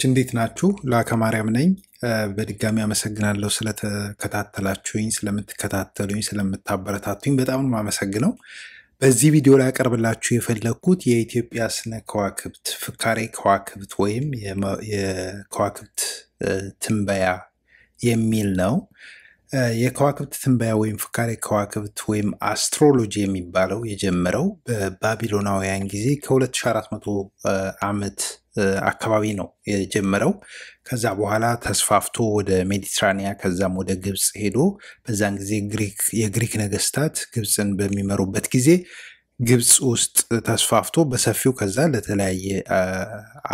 ተከታታዮች እንዴት ናችሁ? ላከ ማርያም ነኝ። በድጋሚ አመሰግናለሁ ስለተከታተላችሁኝ፣ ስለምትከታተሉኝ፣ ስለምታበረታቱኝ በጣም ነው አመሰግነው። በዚህ ቪዲዮ ላይ አቀርብላችሁ የፈለግኩት የኢትዮጵያ ስነ ከዋክብት ፍካሬ ከዋክብት ወይም የከዋክብት ትንበያ የሚል ነው። የከዋክብት ትንበያ ወይም ፍካሬ ከዋክብት ወይም አስትሮሎጂ የሚባለው የጀመረው በባቢሎናውያን ጊዜ ከ2400 ዓመት አካባቢ ነው የጀመረው። ከዛ በኋላ ተስፋፍቶ ወደ ሜዲትራኒያ ከዛም ወደ ግብፅ ሄዶ በዛን ጊዜ የግሪክ ነገስታት ግብፅን በሚመሩበት ጊዜ ግብፅ ውስጥ ተስፋፍቶ በሰፊው ከዛ ለተለያየ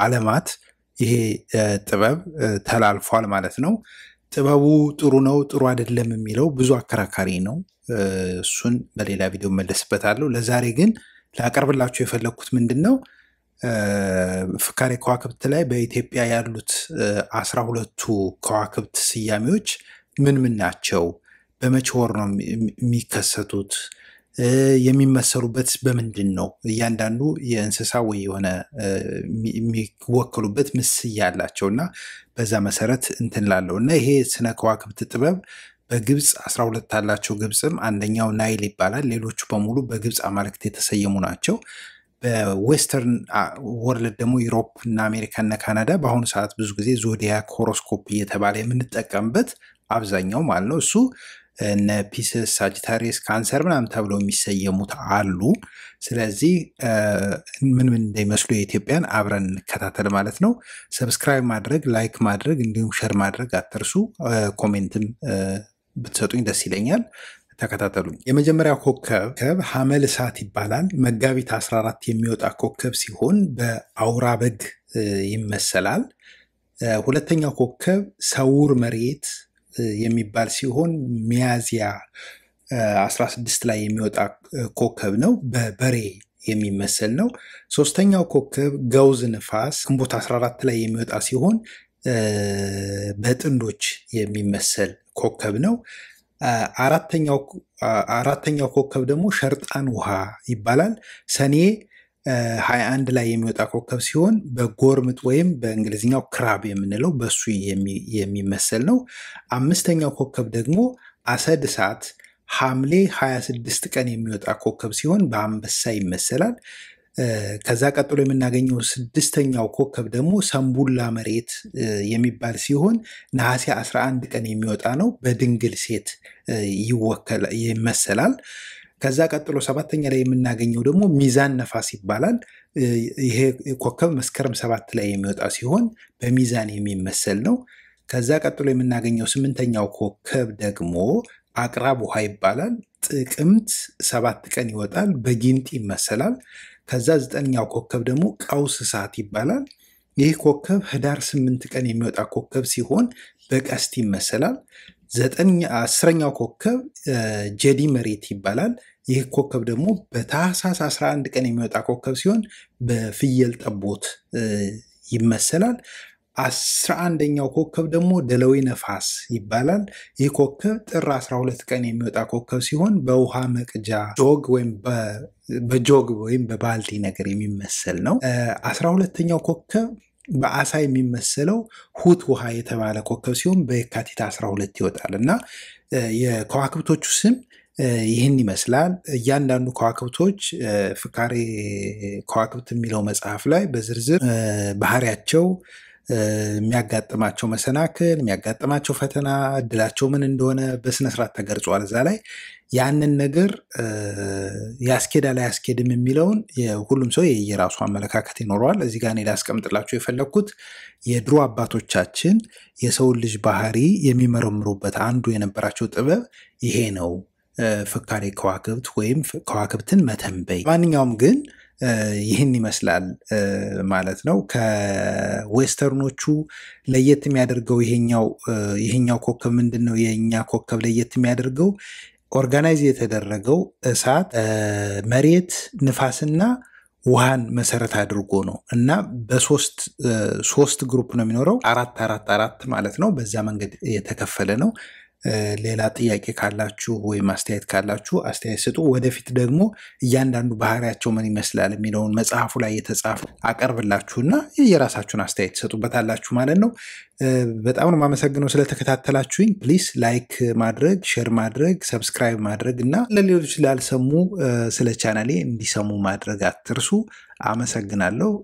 ዓለማት ይሄ ጥበብ ተላልፏል ማለት ነው። ጥበቡ ጥሩ ነው ጥሩ አይደለም የሚለው ብዙ አከራካሪ ነው። እሱን በሌላ ቪዲዮ መለስበታለሁ። ለዛሬ ግን ላቀርብላችሁ የፈለግኩት ምንድን ነው ፍካሬ ከዋክብት ላይ በኢትዮጵያ ያሉት አስራ ሁለቱ ከዋክብት ስያሜዎች ምን ምን ናቸው? በመቼ ወር ነው የሚከሰቱት? የሚመሰሉበት በምንድን ነው? እያንዳንዱ የእንስሳ ወይ የሆነ የሚወክሉበት ምስያ አላቸው እና በዛ መሰረት እንትን ላለው እና ይሄ ስነ ከዋክብት ጥበብ በግብፅ ሁለት አላቸው። ግብፅም አንደኛው ናይል ይባላል። ሌሎቹ በሙሉ በግብፅ አማልክት የተሰየሙ ናቸው። በዌስተርን ወርልድ ደግሞ ዩሮፕ እና አሜሪካ እና ካናዳ በአሁኑ ሰዓት ብዙ ጊዜ ዞዲያክ ሆሮስኮፕ እየተባለ የምንጠቀምበት አብዛኛው ማለት ነው እሱ እነ ፒስስ፣ ሳጅታሪስ፣ ካንሰር ምናምን ተብለው የሚሰየሙት አሉ። ስለዚህ ምን ምን እንደሚመስሉ የኢትዮጵያን አብረን እንከታተል ማለት ነው። ሰብስክራይብ ማድረግ፣ ላይክ ማድረግ እንዲሁም ሸር ማድረግ አትርሱ። ኮሜንትም ብትሰጡኝ ደስ ይለኛል። ተከታተሉ። የመጀመሪያው ኮከብ ሐመል እሳት ይባላል። መጋቢት 14 የሚወጣ ኮከብ ሲሆን በአውራ በግ ይመሰላል። ሁለተኛው ኮከብ ሰውር መሬት የሚባል ሲሆን ሚያዚያ 16 ላይ የሚወጣ ኮከብ ነው። በበሬ የሚመስል ነው። ሶስተኛው ኮከብ ገውዝ ንፋስ ግንቦት 14 ላይ የሚወጣ ሲሆን በጥንዶች የሚመስል ኮከብ ነው። አራተኛው ኮከብ ደግሞ ሸርጣን ውሃ ይባላል። ሰኔ አንድ ላይ የሚወጣ ኮከብ ሲሆን በጎርምጥ ወይም በእንግሊዝኛው ክራብ የምንለው በሱ የሚመሰል ነው። አምስተኛው ኮከብ ደግሞ አሰድ እሳት ሐምሌ 26 ቀን የሚወጣ ኮከብ ሲሆን በአንበሳ ይመሰላል። ከዛ ቀጥሎ የምናገኘው ስድስተኛው ኮከብ ደግሞ ሰንቡላ መሬት የሚባል ሲሆን ነሐሴ 11 ቀን የሚወጣ ነው። በድንግል ሴት ይመሰላል። ከዛ ቀጥሎ ሰባተኛ ላይ የምናገኘው ደግሞ ሚዛን ነፋስ ይባላል። ይሄ ኮከብ መስከረም ሰባት ላይ የሚወጣ ሲሆን በሚዛን የሚመሰል ነው። ከዛ ቀጥሎ የምናገኘው ስምንተኛው ኮከብ ደግሞ አቅራብ ውሃ ይባላል። ጥቅምት ሰባት ቀን ይወጣል፣ በጊንጥ ይመሰላል። ከዛ ዘጠነኛው ኮከብ ደግሞ ቀውስ ሰዓት ይባላል። ይህ ኮከብ ህዳር ስምንት ቀን የሚወጣ ኮከብ ሲሆን በቀስት ይመሰላል። አስረኛው ኮከብ ጀዲ መሬት ይባላል። ይህ ኮከብ ደግሞ በታህሳስ 11 ቀን የሚወጣ ኮከብ ሲሆን በፍየል ጠቦት ይመሰላል። አስራ አንደኛው ኮከብ ደግሞ ደለዌ ነፋስ ይባላል። ይህ ኮከብ ጥር 12 ቀን የሚወጣ ኮከብ ሲሆን በውሃ መቅጃ ጆግ ወይም በጆግ ወይም በባልዲ ነገር የሚመሰል ነው። አስራ ሁለተኛው ኮከብ በአሳ የሚመሰለው ሁት ውሃ የተባለ ኮከብ ሲሆን በየካቲት 12 ይወጣል እና የከዋክብቶቹ ስም ይህን ይመስላል። እያንዳንዱ ከዋክብቶች ፍካሬ ከዋክብት የሚለው መጽሐፍ ላይ በዝርዝር ባህሪያቸው የሚያጋጥማቸው መሰናክል፣ የሚያጋጥማቸው ፈተና፣ እድላቸው ምን እንደሆነ በስነስርዓት ተገልጿል እዛ ላይ። ያንን ነገር ላይ ያስኬድም የሚለውን ሁሉም ሰው የየራሱ አመለካከት ይኖረዋል። እዚህ ጋር እኔ ላስቀምጥላቸው የፈለግኩት የድሮ አባቶቻችን የሰውን ልጅ ባህሪ የሚመረምሩበት አንዱ የነበራቸው ጥበብ ይሄ ነው፣ ፍካሬ ከዋክብት ወይም ከዋክብትን መተንበይ ማንኛውም ግን ይህን ይመስላል ማለት ነው። ከዌስተርኖቹ ለየት የሚያደርገው ይሄኛው ኮከብ ምንድን ነው? የእኛ ኮከብ ለየት የሚያደርገው ኦርጋናይዝ የተደረገው እሳት፣ መሬት፣ ንፋስና ውሃን መሰረት አድርጎ ነው እና በሶስት ሶስት ግሩፕ ነው የሚኖረው አራት አራት አራት ማለት ነው። በዛ መንገድ የተከፈለ ነው። ሌላ ጥያቄ ካላችሁ ወይም አስተያየት ካላችሁ አስተያየት ስጡ። ወደፊት ደግሞ እያንዳንዱ ባህሪያቸው ምን ይመስላል የሚለውን መጽሐፉ ላይ የተጻፈ አቀርብላችሁና የራሳችሁን አስተያየት ትሰጡበታላችሁ ማለት ነው። በጣም ነው የማመሰግነው ስለተከታተላችሁኝ። ፕሊስ ላይክ ማድረግ፣ ሼር ማድረግ፣ ሰብስክራይብ ማድረግ እና ለሌሎች ላልሰሙ ስለ ቻናሌ እንዲሰሙ ማድረግ አትርሱ። አመሰግናለሁ።